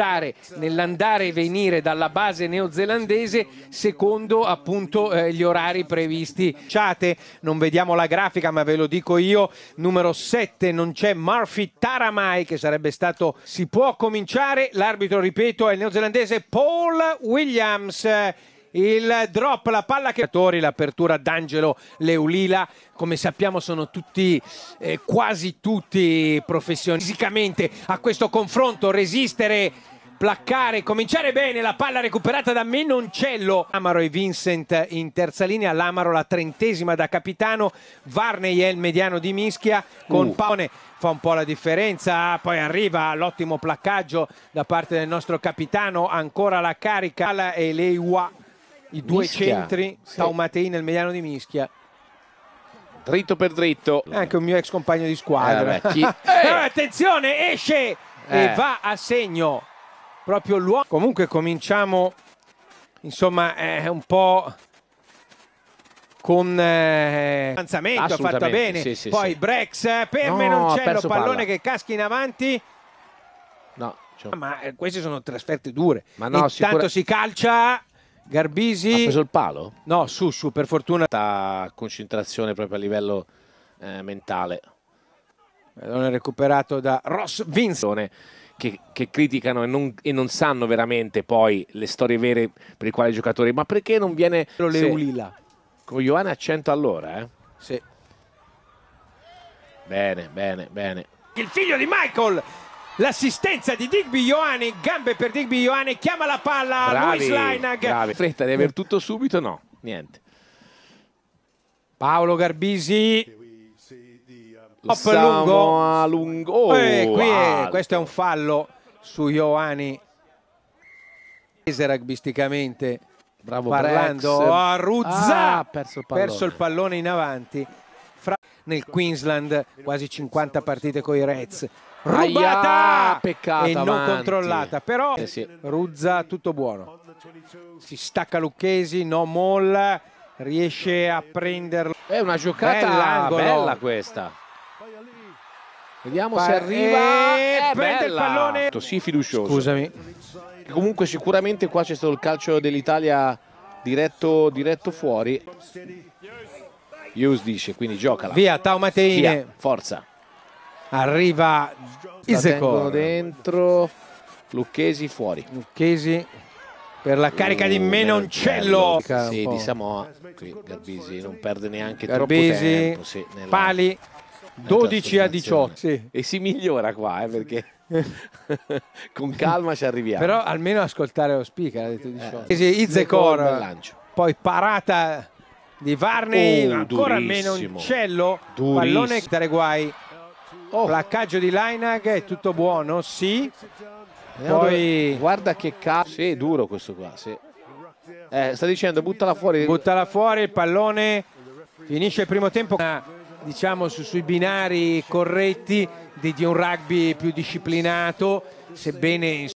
comportare nell'andare e venire dalla base neozelandese secondo appunto eh, gli orari previsti. Non vediamo la grafica ma ve lo dico io, numero 7 non c'è Murphy Taramai che sarebbe stato, si può cominciare, l'arbitro ripeto è il neozelandese Paul Williams il drop, la palla che l'apertura d'Angelo Leulila, come sappiamo sono tutti eh, quasi tutti professionisti. Fisicamente a questo confronto resistere placcare, cominciare bene, la palla recuperata da Menoncello. Amaro e Vincent in terza linea, l'Amaro la trentesima da capitano, Varney è il mediano di mischia con uh. Paone fa un po' la differenza, ah, poi arriva l'ottimo placcaggio da parte del nostro capitano, ancora la carica e Leiwa, i due mischia. centri, sì. Taumatei nel mediano di mischia dritto per dritto. Anche un mio ex compagno di squadra. Eh, vabbè, eh, attenzione, esce eh. e va a segno proprio l'uomo. Comunque cominciamo, insomma, eh, un po' con eh, ha fatto bene sì, sì, poi sì. Brex eh, per no, Menoncello pallone palla. che casca in avanti no, cioè... ma eh, queste sono trasferte dure ma no, intanto sicura... si calcia Garbisi ha preso il palo? no su su per fortuna sta concentrazione proprio a livello eh, mentale pallone recuperato da Ross Vinzone che, che criticano e non, e non, sanno veramente poi le storie vere per i quali giocatori. Ma perché non viene le se, Con Ioane a 100 all'ora, eh? Sì. Bene, bene, bene. Il figlio di Michael l'assistenza di Digby Ioane, gambe per Digby Ioane, chiama la palla bravi, Luis Leinag. Bravi. Fretta di aver tutto subito, no, niente. Paolo Garbisi Stop Samoa lungo. lungo. Oh, eh, qui è, questo è un fallo su Ioani. Rugbisticamente Bravo parlando a Ruzza. Ah, perso, il perso, il pallone in avanti. Fra nel Queensland quasi 50 partite con i Reds. Rubata! Aia, e non avanti. controllata. Però eh sì. Ruzza tutto buono. Si stacca Lucchesi, no molla riesce a prenderlo. È una giocata bella, bella questa. Vediamo pa se arriva. E eh, eh, prende bella. il pallone. Sì, fiducioso. Scusami. Comunque, sicuramente qua c'è stato il calcio dell'Italia diretto, diretto fuori. Hughes dice, quindi giocala. Via, Tau Mateine. forza. Arriva Isecor. dentro. Lucchesi fuori. Lucchesi per la carica uh, di Menoncello. Sì, di Samoa. Qui Garbisi non perde neanche Garbisi, troppo tempo. Sì, nella... Pali. 12 a 18, sì. E si migliora qua, eh, perché con calma ci arriviamo. Però almeno ascoltare lo speaker, ha detto 18. Eh, Izzecor, ecco, poi parata di Varney, oh, ancora durissimo. almeno un cello, pallone dare guai. Oh. Placcaggio di Lainag è tutto buono, sì. Eh, poi... Guarda che cazzo, sì, è duro questo qua, sì. eh, sta dicendo buttala fuori. Buttala fuori, il pallone finisce il primo tempo diciamo, su, sui binari corretti di, di, un rugby più disciplinato, sebbene